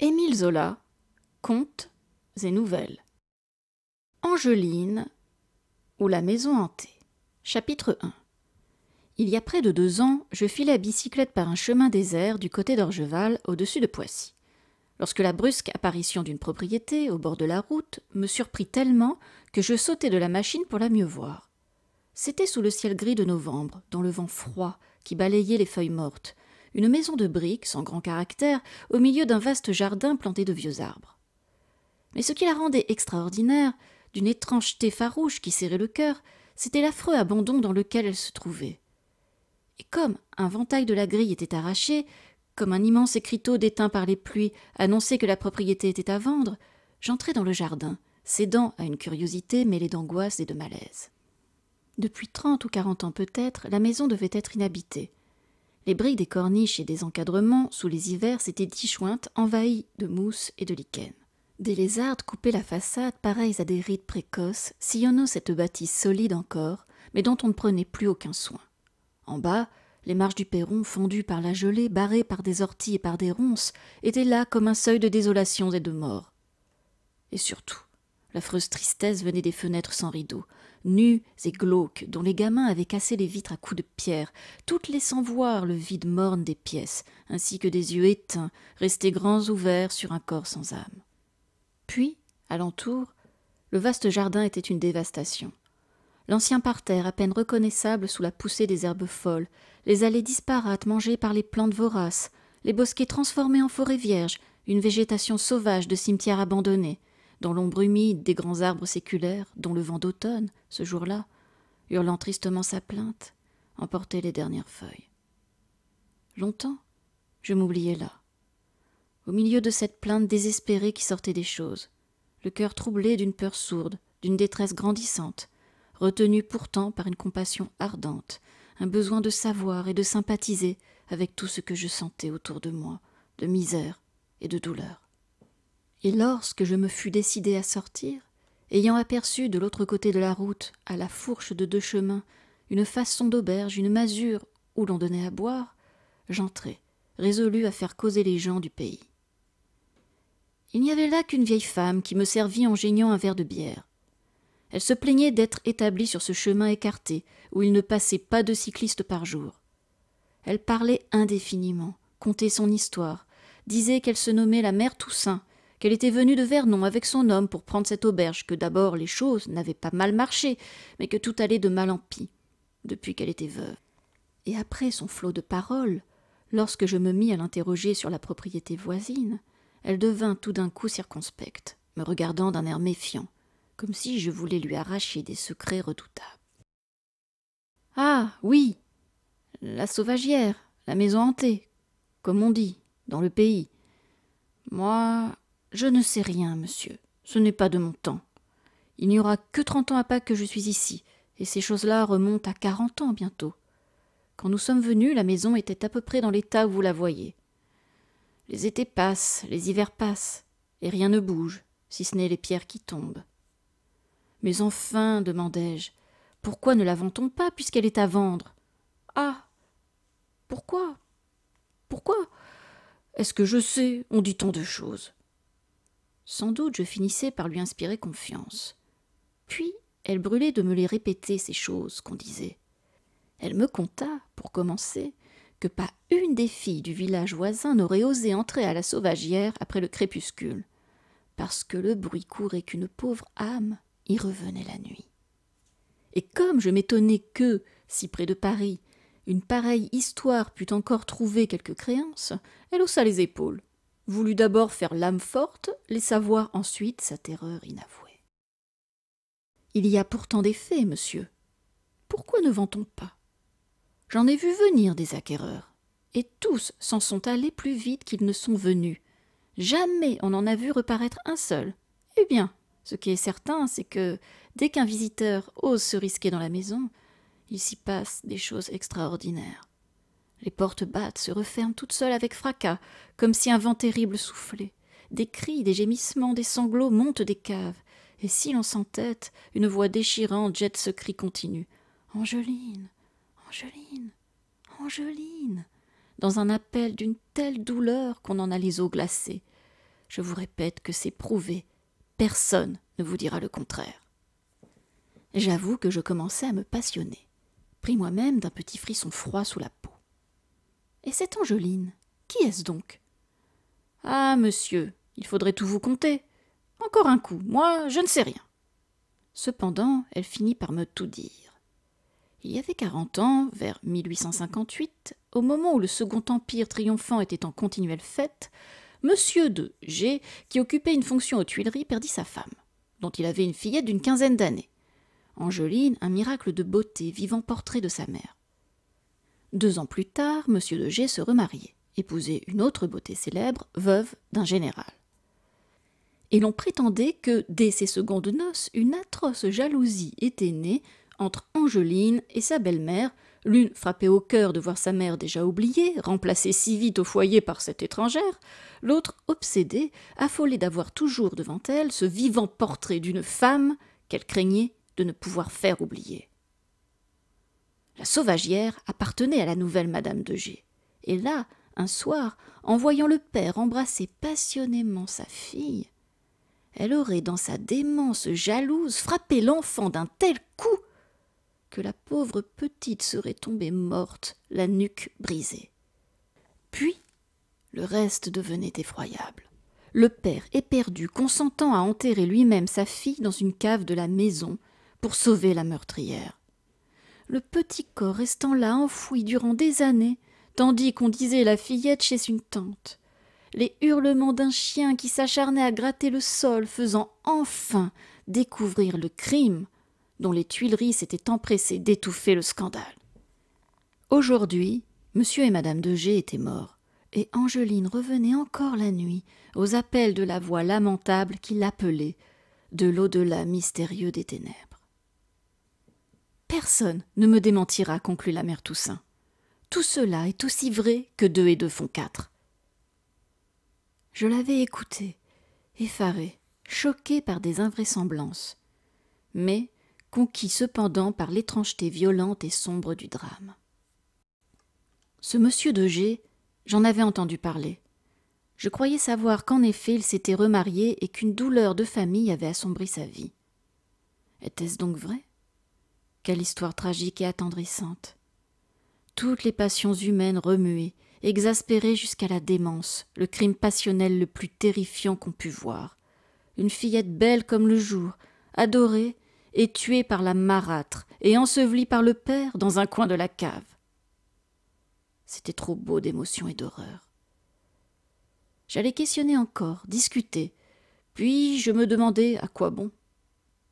Émile Zola, Contes et Nouvelles. Angeline ou la maison hantée. Chapitre 1 Il y a près de deux ans, je filais à bicyclette par un chemin désert du côté d'Orgeval, au-dessus de Poissy. Lorsque la brusque apparition d'une propriété au bord de la route me surprit tellement que je sautai de la machine pour la mieux voir. C'était sous le ciel gris de novembre, dans le vent froid qui balayait les feuilles mortes, une maison de briques sans grand caractère au milieu d'un vaste jardin planté de vieux arbres. Mais ce qui la rendait extraordinaire, d'une étrangeté farouche qui serrait le cœur, c'était l'affreux abandon dans lequel elle se trouvait. Et comme un ventail de la grille était arraché, comme un immense écriteau déteint par les pluies annonçait que la propriété était à vendre, j'entrai dans le jardin, cédant à une curiosité mêlée d'angoisse et de malaise. Depuis trente ou quarante ans peut-être, la maison devait être inhabitée, les briques des corniches et des encadrements, sous les hivers, s'étaient disjointes, envahies de mousse et de lichen. Des lézardes coupaient la façade, pareilles à des rides précoces, sillonnant cette bâtisse solide encore, mais dont on ne prenait plus aucun soin. En bas, les marches du perron, fondues par la gelée, barrées par des orties et par des ronces, étaient là comme un seuil de désolation et de mort. Et surtout, l'affreuse tristesse venait des fenêtres sans rideaux, nus et glauques, dont les gamins avaient cassé les vitres à coups de pierre, toutes laissant voir le vide morne des pièces, ainsi que des yeux éteints, restés grands ouverts sur un corps sans âme. Puis, alentour, le vaste jardin était une dévastation. L'ancien parterre, à peine reconnaissable sous la poussée des herbes folles, les allées disparates mangées par les plantes voraces, les bosquets transformés en forêts vierges, une végétation sauvage de cimetières abandonnés, dans l'ombre humide des grands arbres séculaires, dont le vent d'automne, ce jour-là, hurlant tristement sa plainte, emportait les dernières feuilles. Longtemps, je m'oubliais là, au milieu de cette plainte désespérée qui sortait des choses, le cœur troublé d'une peur sourde, d'une détresse grandissante, retenu pourtant par une compassion ardente, un besoin de savoir et de sympathiser avec tout ce que je sentais autour de moi, de misère et de douleur et lorsque je me fus décidé à sortir, ayant aperçu de l'autre côté de la route, à la fourche de deux chemins, une façon d'auberge, une masure où l'on donnait à boire, j'entrai, résolu à faire causer les gens du pays. Il n'y avait là qu'une vieille femme qui me servit en geignant un verre de bière. Elle se plaignait d'être établie sur ce chemin écarté où il ne passait pas de cyclistes par jour. Elle parlait indéfiniment, contait son histoire, disait qu'elle se nommait la mère Toussaint qu'elle était venue de Vernon avec son homme pour prendre cette auberge, que d'abord les choses n'avaient pas mal marché, mais que tout allait de mal en pis, depuis qu'elle était veuve. Et après son flot de paroles, lorsque je me mis à l'interroger sur la propriété voisine, elle devint tout d'un coup circonspecte, me regardant d'un air méfiant, comme si je voulais lui arracher des secrets redoutables. Ah. Oui. La sauvagière, la maison hantée, comme on dit, dans le pays. Moi je ne sais rien, monsieur. Ce n'est pas de mon temps. Il n'y aura que trente ans à Pâques que je suis ici, et ces choses-là remontent à quarante ans bientôt. Quand nous sommes venus, la maison était à peu près dans l'état où vous la voyez. Les étés passent, les hivers passent, et rien ne bouge, si ce n'est les pierres qui tombent. Mais enfin, demandai-je, pourquoi ne la vend-on pas puisqu'elle est à vendre Ah Pourquoi Pourquoi Est-ce que je sais On dit tant de choses. Sans doute je finissais par lui inspirer confiance. Puis elle brûlait de me les répéter, ces choses qu'on disait. Elle me conta, pour commencer, que pas une des filles du village voisin n'aurait osé entrer à la sauvagière après le crépuscule, parce que le bruit courait qu'une pauvre âme y revenait la nuit. Et comme je m'étonnais que, si près de Paris, une pareille histoire pût encore trouver quelque créance, elle haussa les épaules voulut d'abord faire l'âme forte, laissa voir ensuite sa terreur inavouée. Il y a pourtant des faits, monsieur. Pourquoi ne vend-on pas J'en ai vu venir des acquéreurs, et tous s'en sont allés plus vite qu'ils ne sont venus. Jamais on n'en a vu reparaître un seul. Eh bien, ce qui est certain, c'est que dès qu'un visiteur ose se risquer dans la maison, il s'y passe des choses extraordinaires. Les portes battent, se referment toutes seules avec fracas, comme si un vent terrible soufflait. Des cris, des gémissements, des sanglots montent des caves. Et si l'on s'entête, une voix déchirante jette ce cri continu. Angeline. Angeline. Angeline. Dans un appel d'une telle douleur qu'on en a les os glacés. Je vous répète que c'est prouvé. Personne ne vous dira le contraire. J'avoue que je commençais à me passionner, pris moi-même d'un petit frisson froid sous la peau. Et cette Angeline, qui est-ce donc Ah, monsieur, il faudrait tout vous compter. Encore un coup, moi, je ne sais rien. Cependant, elle finit par me tout dire. Il y avait quarante ans, vers 1858, au moment où le Second Empire triomphant était en continuelle fête, Monsieur de G, qui occupait une fonction aux Tuileries, perdit sa femme, dont il avait une fillette d'une quinzaine d'années. Angeline, un miracle de beauté, vivant portrait de sa mère. Deux ans plus tard, M. de G se remariait, épousait une autre beauté célèbre, veuve d'un général. Et l'on prétendait que, dès ses secondes noces, une atroce jalousie était née entre Angeline et sa belle-mère, l'une frappée au cœur de voir sa mère déjà oubliée, remplacée si vite au foyer par cette étrangère, l'autre obsédée, affolée d'avoir toujours devant elle ce vivant portrait d'une femme qu'elle craignait de ne pouvoir faire oublier. La sauvagière appartenait à la nouvelle Madame de G. Et là, un soir, en voyant le père embrasser passionnément sa fille, elle aurait, dans sa démence jalouse, frappé l'enfant d'un tel coup que la pauvre petite serait tombée morte, la nuque brisée. Puis, le reste devenait effroyable. Le père, éperdu, consentant à enterrer lui-même sa fille dans une cave de la maison pour sauver la meurtrière le petit corps restant là enfoui durant des années, tandis qu'on disait la fillette chez une tante. Les hurlements d'un chien qui s'acharnait à gratter le sol faisant enfin découvrir le crime dont les Tuileries s'étaient empressées d'étouffer le scandale. Aujourd'hui, monsieur et madame de G étaient morts, et Angeline revenait encore la nuit aux appels de la voix lamentable qui l'appelait de l'au-delà mystérieux des ténèbres. Personne ne me démentira, conclut la mère Toussaint. Tout cela est aussi vrai que deux et deux font quatre. Je l'avais écouté, effaré, choqué par des invraisemblances, mais conquis cependant par l'étrangeté violente et sombre du drame. Ce monsieur de G, j'en avais entendu parler. Je croyais savoir qu'en effet il s'était remarié et qu'une douleur de famille avait assombri sa vie. Était-ce donc vrai quelle histoire tragique et attendrissante. Toutes les passions humaines remuées, exaspérées jusqu'à la démence, le crime passionnel le plus terrifiant qu'on pût voir. Une fillette belle comme le jour, adorée, et tuée par la marâtre, et ensevelie par le père dans un coin de la cave. C'était trop beau d'émotion et d'horreur. J'allais questionner encore, discuter, puis je me demandais à quoi bon.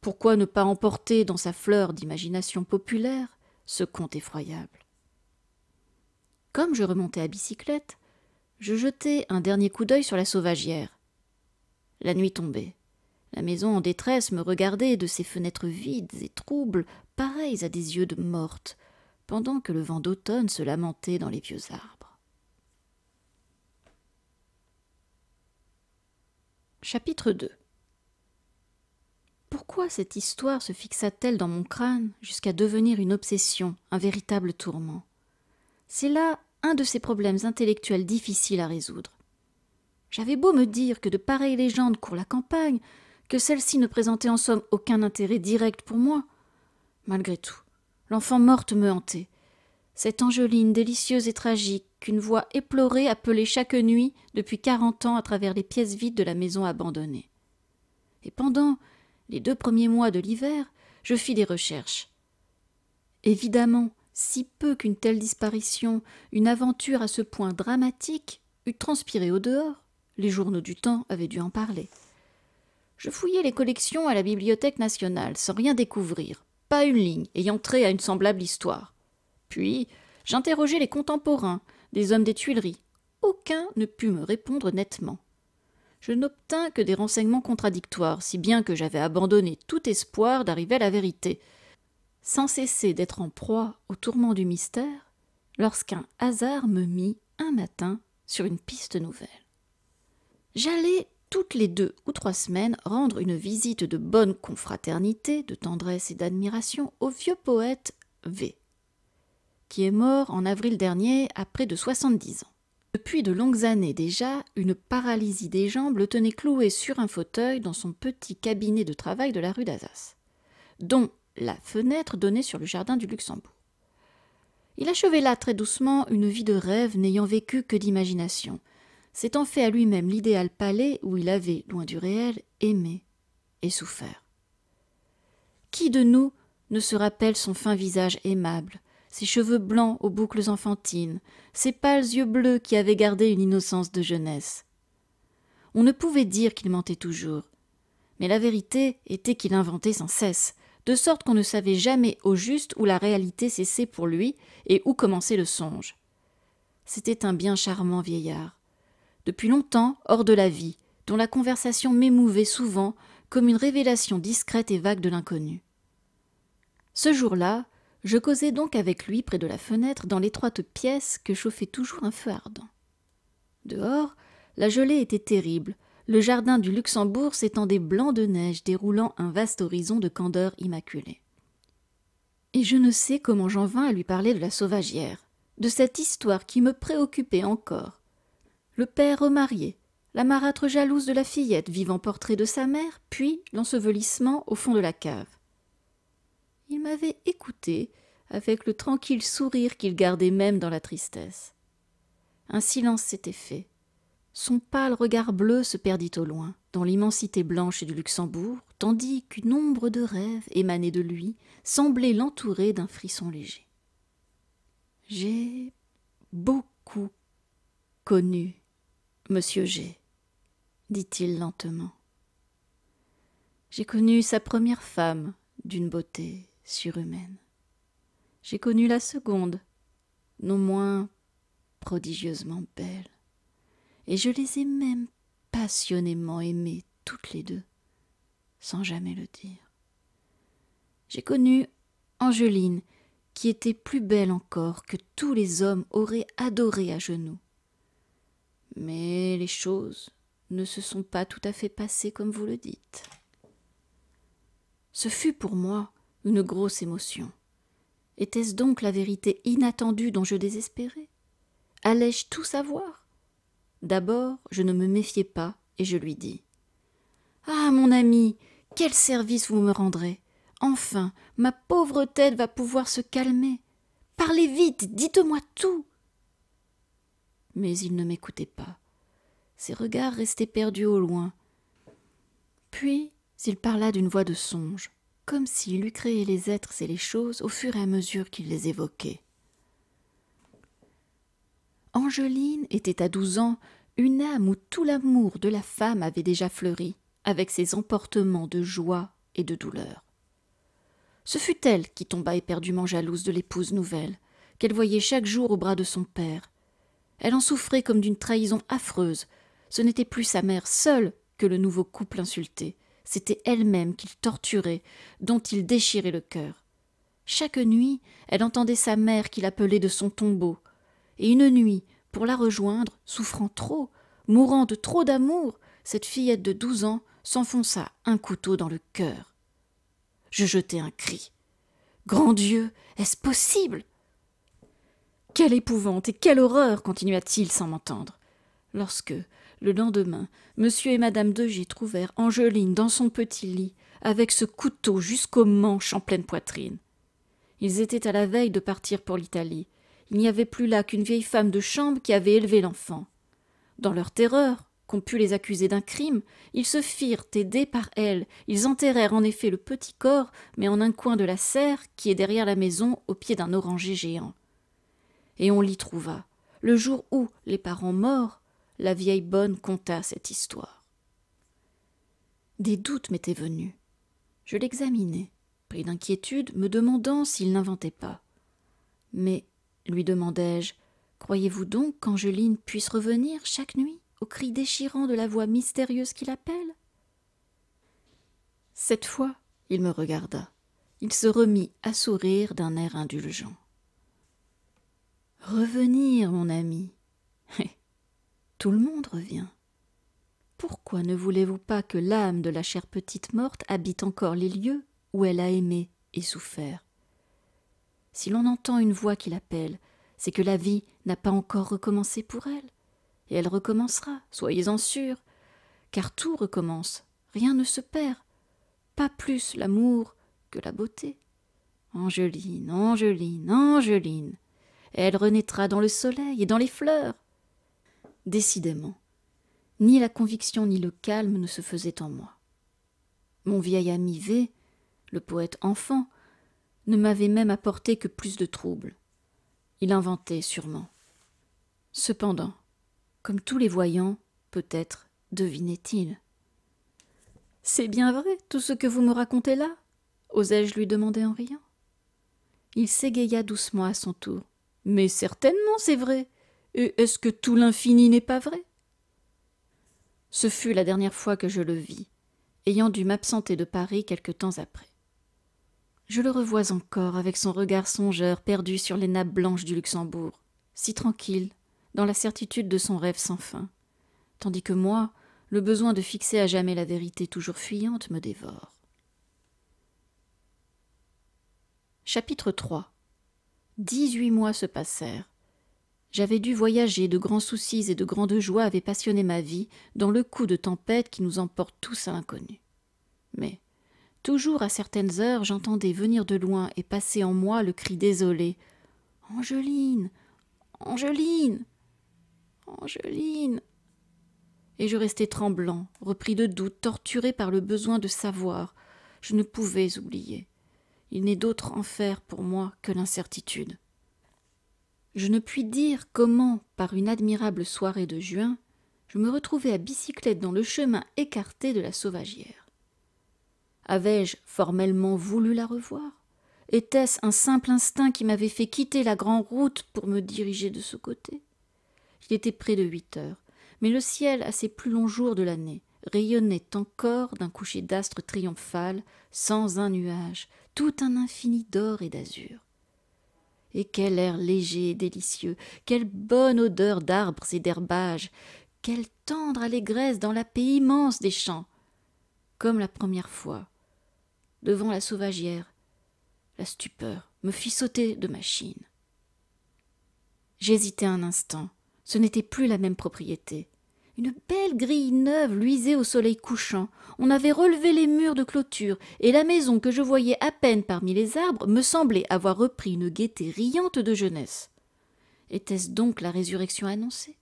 Pourquoi ne pas emporter dans sa fleur d'imagination populaire ce conte effroyable Comme je remontais à bicyclette, je jetai un dernier coup d'œil sur la sauvagière. La nuit tombait. La maison en détresse me regardait de ses fenêtres vides et troubles, pareilles à des yeux de morte, pendant que le vent d'automne se lamentait dans les vieux arbres. Chapitre 2 pourquoi cette histoire se fixa-t-elle dans mon crâne jusqu'à devenir une obsession, un véritable tourment C'est là un de ces problèmes intellectuels difficiles à résoudre. J'avais beau me dire que de pareilles légendes courent la campagne, que celle-ci ne présentait en somme aucun intérêt direct pour moi. Malgré tout, l'enfant morte me hantait. Cette Angeline délicieuse et tragique qu'une voix éplorée appelait chaque nuit depuis quarante ans à travers les pièces vides de la maison abandonnée. Et pendant les deux premiers mois de l'hiver, je fis des recherches. Évidemment, si peu qu'une telle disparition, une aventure à ce point dramatique, eût transpiré au dehors, les journaux du temps avaient dû en parler. Je fouillai les collections à la Bibliothèque nationale sans rien découvrir, pas une ligne ayant trait à une semblable histoire. Puis, j'interrogeai les contemporains, des hommes des Tuileries. Aucun ne put me répondre nettement je n'obtins que des renseignements contradictoires, si bien que j'avais abandonné tout espoir d'arriver à la vérité. Sans cesser d'être en proie au tourment du mystère, lorsqu'un hasard me mit, un matin, sur une piste nouvelle. J'allais toutes les deux ou trois semaines rendre une visite de bonne confraternité, de tendresse et d'admiration au vieux poète V, qui est mort en avril dernier à près de 70 ans. Depuis de longues années déjà, une paralysie des jambes le tenait cloué sur un fauteuil dans son petit cabinet de travail de la rue d'Azas, dont la fenêtre donnait sur le jardin du Luxembourg. Il achevait là très doucement une vie de rêve n'ayant vécu que d'imagination, s'étant fait à lui-même l'idéal palais où il avait, loin du réel, aimé et souffert. Qui de nous ne se rappelle son fin visage aimable, ses cheveux blancs aux boucles enfantines, ses pâles yeux bleus qui avaient gardé une innocence de jeunesse. On ne pouvait dire qu'il mentait toujours, mais la vérité était qu'il inventait sans cesse, de sorte qu'on ne savait jamais au juste où la réalité cessait pour lui et où commençait le songe. C'était un bien charmant vieillard, depuis longtemps hors de la vie, dont la conversation m'émouvait souvent comme une révélation discrète et vague de l'inconnu. Ce jour-là, je causais donc avec lui près de la fenêtre dans l'étroite pièce que chauffait toujours un feu ardent. Dehors, la gelée était terrible, le jardin du Luxembourg s'étendait blanc de neige, déroulant un vaste horizon de candeur immaculée. Et je ne sais comment j'en vins à lui parler de la sauvagière, de cette histoire qui me préoccupait encore. Le père remarié, la marâtre jalouse de la fillette vivant portrait de sa mère, puis l'ensevelissement au fond de la cave il m'avait écouté avec le tranquille sourire qu'il gardait même dans la tristesse. Un silence s'était fait. Son pâle regard bleu se perdit au loin, dans l'immensité blanche du Luxembourg, tandis qu'une ombre de rêve émanait de lui semblait l'entourer d'un frisson léger. J'ai beaucoup connu Monsieur G, dit-il lentement. J'ai connu sa première femme, d'une beauté surhumaine. J'ai connu la seconde, non moins prodigieusement belle, et je les ai même passionnément aimées toutes les deux, sans jamais le dire. J'ai connu Angeline, qui était plus belle encore que tous les hommes auraient adoré à genoux. Mais les choses ne se sont pas tout à fait passées comme vous le dites. Ce fut pour moi une grosse émotion. Était-ce donc la vérité inattendue dont je désespérais Allais-je tout savoir D'abord, je ne me méfiais pas et je lui dis Ah, mon ami, quel service vous me rendrez Enfin, ma pauvre tête va pouvoir se calmer. Parlez vite, dites-moi tout. Mais il ne m'écoutait pas. Ses regards restaient perdus au loin. Puis il parla d'une voix de songe comme s'il eût créé les êtres et les choses au fur et à mesure qu'il les évoquait. Angeline était à douze ans une âme où tout l'amour de la femme avait déjà fleuri, avec ses emportements de joie et de douleur. Ce fut elle qui tomba éperdument jalouse de l'épouse nouvelle, qu'elle voyait chaque jour au bras de son père. Elle en souffrait comme d'une trahison affreuse. Ce n'était plus sa mère seule que le nouveau couple insultait c'était elle-même qu'il torturait, dont il déchirait le cœur. Chaque nuit, elle entendait sa mère qui l'appelait de son tombeau. Et une nuit, pour la rejoindre, souffrant trop, mourant de trop d'amour, cette fillette de douze ans s'enfonça un couteau dans le cœur. Je jetai un cri. Grand Dieu, est-ce possible Quelle épouvante et quelle horreur continua-t-il sans m'entendre lorsque, le lendemain, monsieur et madame de G trouvèrent Angeline dans son petit lit, avec ce couteau jusqu'aux manches en pleine poitrine. Ils étaient à la veille de partir pour l'Italie. Il n'y avait plus là qu'une vieille femme de chambre qui avait élevé l'enfant. Dans leur terreur, qu'on pût les accuser d'un crime, ils se firent aider par elle. Ils enterrèrent en effet le petit corps, mais en un coin de la serre qui est derrière la maison, au pied d'un oranger géant. Et on l'y trouva, le jour où les parents morts la vieille bonne conta cette histoire. Des doutes m'étaient venus. Je l'examinai, pris d'inquiétude, me demandant s'il n'inventait pas. Mais, lui demandai-je, croyez-vous donc qu'Angeline puisse revenir chaque nuit au cri déchirant de la voix mystérieuse qui l'appelle Cette fois, il me regarda. Il se remit à sourire d'un air indulgent. Revenir, mon ami tout le monde revient. Pourquoi ne voulez-vous pas que l'âme de la chère petite morte habite encore les lieux où elle a aimé et souffert Si l'on entend une voix qui l'appelle, c'est que la vie n'a pas encore recommencé pour elle. Et elle recommencera, soyez-en sûrs, car tout recommence, rien ne se perd, pas plus l'amour que la beauté. Angeline, Angeline, Angeline, elle renaîtra dans le soleil et dans les fleurs, Décidément, ni la conviction ni le calme ne se faisaient en moi. Mon vieil ami V, le poète enfant, ne m'avait même apporté que plus de troubles. Il inventait sûrement. Cependant, comme tous les voyants, peut-être devinait-il. C'est bien vrai, tout ce que vous me racontez là osai-je lui demander en riant. Il s'égaya doucement à son tour. Mais certainement, c'est vrai. Est-ce que tout l'infini n'est pas vrai Ce fut la dernière fois que je le vis, ayant dû m'absenter de Paris quelque temps après. Je le revois encore avec son regard songeur perdu sur les nappes blanches du Luxembourg, si tranquille, dans la certitude de son rêve sans fin, tandis que moi, le besoin de fixer à jamais la vérité toujours fuyante me dévore. Chapitre 3 Dix-huit mois se passèrent j'avais dû voyager, de grands soucis et de grandes joies avaient passionné ma vie dans le coup de tempête qui nous emporte tous à l'inconnu. Mais, toujours à certaines heures, j'entendais venir de loin et passer en moi le cri désolé Angeline Angeline Angeline Et je restais tremblant, repris de doute, torturé par le besoin de savoir. Je ne pouvais oublier. Il n'est d'autre enfer pour moi que l'incertitude. Je ne puis dire comment, par une admirable soirée de juin, je me retrouvais à bicyclette dans le chemin écarté de la Sauvagière. Avais-je formellement voulu la revoir Était-ce un simple instinct qui m'avait fait quitter la grande route pour me diriger de ce côté Il était près de huit heures, mais le ciel, à ses plus longs jours de l'année, rayonnait encore d'un coucher d'astres triomphal, sans un nuage, tout un infini d'or et d'azur. Et quel air léger et délicieux, quelle bonne odeur d'arbres et d'herbages, quelle tendre allégresse dans la paix immense des champs. Comme la première fois, devant la sauvagière, la stupeur me fit sauter de machine. J'hésitai un instant. Ce n'était plus la même propriété. Une belle grille neuve luisait au soleil couchant. On avait relevé les murs de clôture, et la maison que je voyais à peine parmi les arbres me semblait avoir repris une gaieté riante de jeunesse. Était-ce donc la résurrection annoncée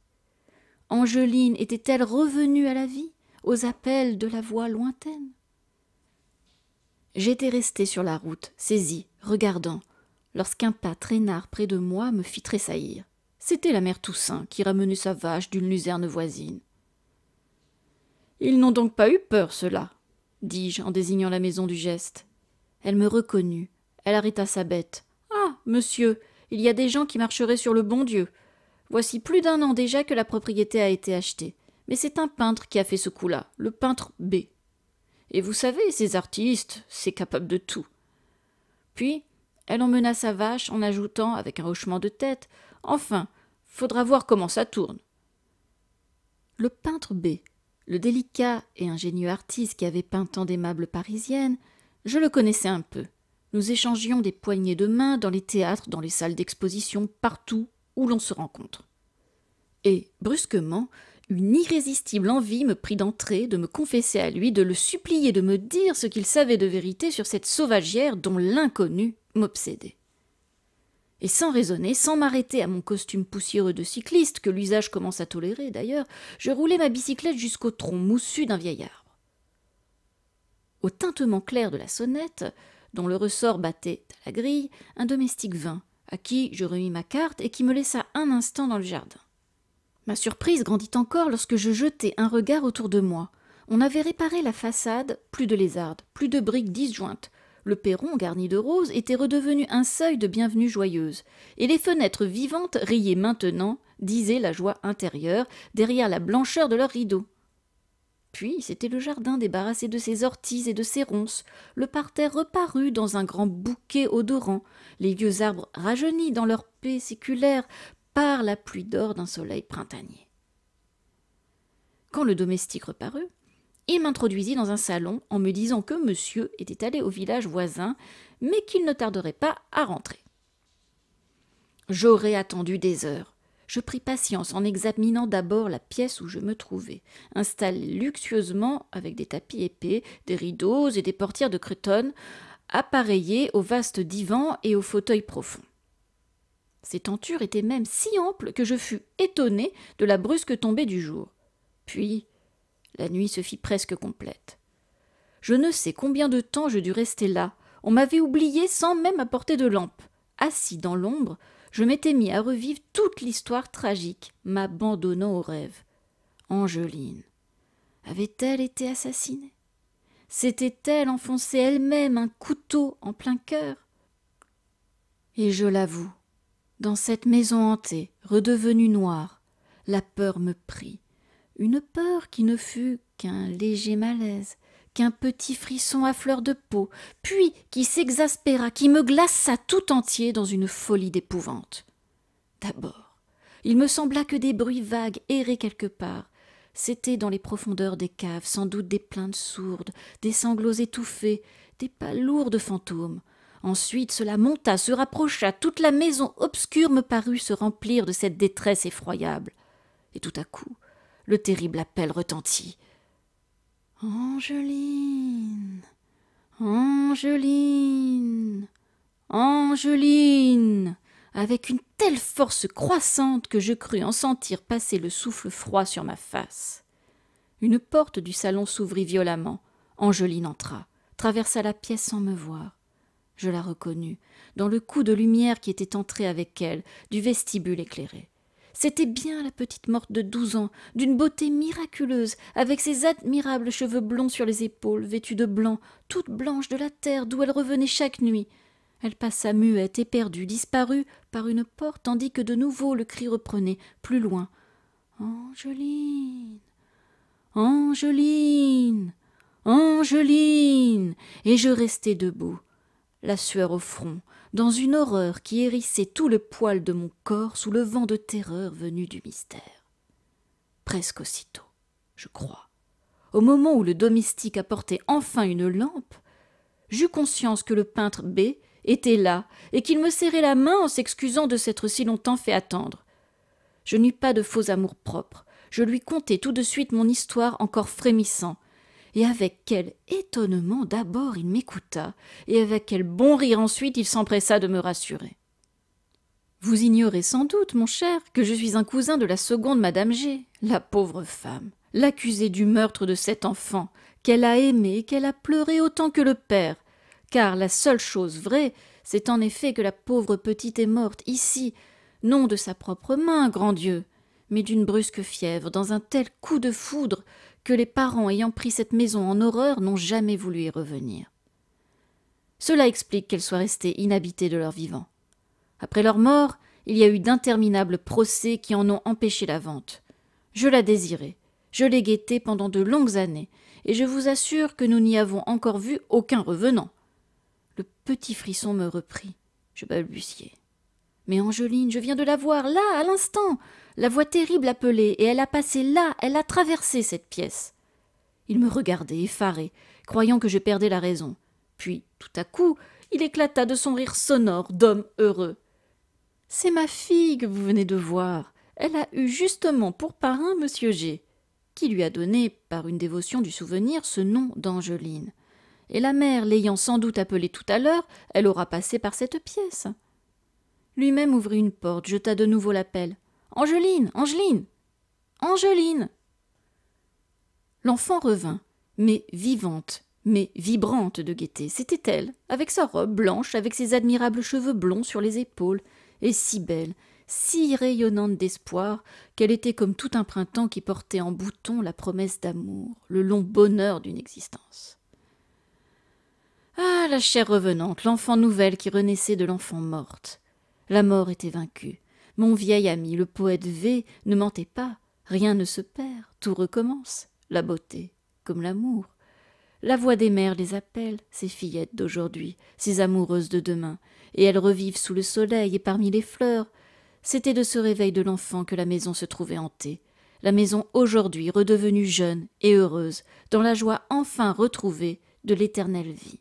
Angeline était-elle revenue à la vie, aux appels de la voix lointaine J'étais resté sur la route, saisi, regardant, lorsqu'un pas traînard près de moi me fit tressaillir c'était la mère Toussaint qui ramenait sa vache d'une luzerne voisine. Ils n'ont donc pas eu peur, cela, dis-je en désignant la maison du geste. Elle me reconnut. Elle arrêta sa bête. Ah, monsieur, il y a des gens qui marcheraient sur le bon Dieu. Voici plus d'un an déjà que la propriété a été achetée. Mais c'est un peintre qui a fait ce coup-là, le peintre B. Et vous savez, ces artistes, c'est capable de tout. Puis, elle emmena sa vache en ajoutant, avec un hochement de tête Enfin, Faudra voir comment ça tourne. Le peintre B, le délicat et ingénieux artiste qui avait peint tant d'aimables parisiennes, je le connaissais un peu. Nous échangions des poignées de main dans les théâtres, dans les salles d'exposition, partout où l'on se rencontre. Et, brusquement, une irrésistible envie me prit d'entrer, de me confesser à lui, de le supplier de me dire ce qu'il savait de vérité sur cette sauvagière dont l'inconnu m'obsédait. Et sans raisonner, sans m'arrêter à mon costume poussiéreux de cycliste, que l'usage commence à tolérer d'ailleurs, je roulais ma bicyclette jusqu'au tronc moussu d'un vieil arbre. Au tintement clair de la sonnette, dont le ressort battait à la grille, un domestique vint, à qui je remis ma carte et qui me laissa un instant dans le jardin. Ma surprise grandit encore lorsque je jetai un regard autour de moi. On avait réparé la façade, plus de lézardes, plus de briques disjointes, le perron, garni de roses, était redevenu un seuil de bienvenue joyeuse, et les fenêtres vivantes riaient maintenant, disaient la joie intérieure, derrière la blancheur de leurs rideaux. Puis c'était le jardin débarrassé de ses orties et de ses ronces, le parterre reparut dans un grand bouquet odorant, les vieux arbres rajeunis dans leur paix séculaire par la pluie d'or d'un soleil printanier. Quand le domestique reparut, il m'introduisit dans un salon en me disant que monsieur était allé au village voisin, mais qu'il ne tarderait pas à rentrer. J'aurais attendu des heures. Je pris patience en examinant d'abord la pièce où je me trouvais, installée luxueusement avec des tapis épais, des rideaux et des portières de cretonne, appareillées au vaste divan et au fauteuil profond. Ces tentures étaient même si amples que je fus étonnée de la brusque tombée du jour. Puis, la nuit se fit presque complète. Je ne sais combien de temps je dus rester là. On m'avait oublié sans même apporter de lampe. Assis dans l'ombre, je m'étais mis à revivre toute l'histoire tragique, m'abandonnant au rêve. Angeline. Avait-elle été assassinée S'était-elle enfoncée elle-même un couteau en plein cœur Et je l'avoue, dans cette maison hantée, redevenue noire, la peur me prit une peur qui ne fut qu'un léger malaise, qu'un petit frisson à fleur de peau, puis qui s'exaspéra, qui me glaça tout entier dans une folie d'épouvante. D'abord, il me sembla que des bruits vagues erraient quelque part. C'était dans les profondeurs des caves sans doute des plaintes sourdes, des sanglots étouffés, des pas lourds de fantômes. Ensuite cela monta, se rapprocha, toute la maison obscure me parut se remplir de cette détresse effroyable. Et tout à coup, le terrible appel retentit. Angeline. Angeline. Angeline. avec une telle force croissante que je crus en sentir passer le souffle froid sur ma face. Une porte du salon s'ouvrit violemment. Angeline entra, traversa la pièce sans me voir. Je la reconnus, dans le coup de lumière qui était entré avec elle, du vestibule éclairé. C'était bien la petite morte de douze ans, d'une beauté miraculeuse, avec ses admirables cheveux blonds sur les épaules, vêtue de blanc, toute blanche de la terre d'où elle revenait chaque nuit. Elle passa muette, éperdue, disparue par une porte, tandis que de nouveau le cri reprenait, plus loin. Angeline. Angeline. Angeline. Et je restai debout, la sueur au front, dans une horreur qui hérissait tout le poil de mon corps sous le vent de terreur venu du mystère. Presque aussitôt, je crois, au moment où le domestique apportait enfin une lampe, j'eus conscience que le peintre B était là et qu'il me serrait la main en s'excusant de s'être si longtemps fait attendre. Je n'eus pas de faux amour-propre. Je lui contai tout de suite mon histoire encore frémissant, et avec quel étonnement d'abord il m'écouta, et avec quel bon rire ensuite il s'empressa de me rassurer. Vous ignorez sans doute, mon cher, que je suis un cousin de la seconde Madame G, la pauvre femme, l'accusée du meurtre de cet enfant, qu'elle a aimé, qu'elle a pleuré autant que le père, car la seule chose vraie, c'est en effet que la pauvre petite est morte ici, non de sa propre main, grand Dieu, mais d'une brusque fièvre, dans un tel coup de foudre que les parents ayant pris cette maison en horreur n'ont jamais voulu y revenir. Cela explique qu'elle soit restée inhabitée de leurs vivant. Après leur mort, il y a eu d'interminables procès qui en ont empêché la vente. Je la désirais, je l'ai guettée pendant de longues années, et je vous assure que nous n'y avons encore vu aucun revenant. Le petit frisson me reprit. Je balbutiai. Mais Angeline, je viens de la voir, là, à l'instant. La voix terrible appelait, et elle a passé là, elle a traversé cette pièce. Il me regardait, effaré, croyant que je perdais la raison. Puis, tout à coup, il éclata de son rire sonore d'homme heureux. C'est ma fille que vous venez de voir. Elle a eu justement pour parrain monsieur G, qui lui a donné, par une dévotion du souvenir, ce nom d'Angeline. Et la mère, l'ayant sans doute appelée tout à l'heure, elle aura passé par cette pièce. Lui-même ouvrit une porte, jeta de nouveau l'appel. Angeline Angeline Angeline L'enfant revint, mais vivante, mais vibrante de gaieté. C'était elle, avec sa robe blanche, avec ses admirables cheveux blonds sur les épaules, et si belle, si rayonnante d'espoir, qu'elle était comme tout un printemps qui portait en bouton la promesse d'amour, le long bonheur d'une existence. Ah, la chère revenante, l'enfant nouvelle qui renaissait de l'enfant morte. La mort était vaincue. Mon vieil ami, le poète V, ne mentait pas, rien ne se perd, tout recommence, la beauté comme l'amour. La voix des mères les appelle, ces fillettes d'aujourd'hui, ces amoureuses de demain, et elles revivent sous le soleil et parmi les fleurs. C'était de ce réveil de l'enfant que la maison se trouvait hantée. La maison aujourd'hui redevenue jeune et heureuse, dans la joie enfin retrouvée de l'éternelle vie.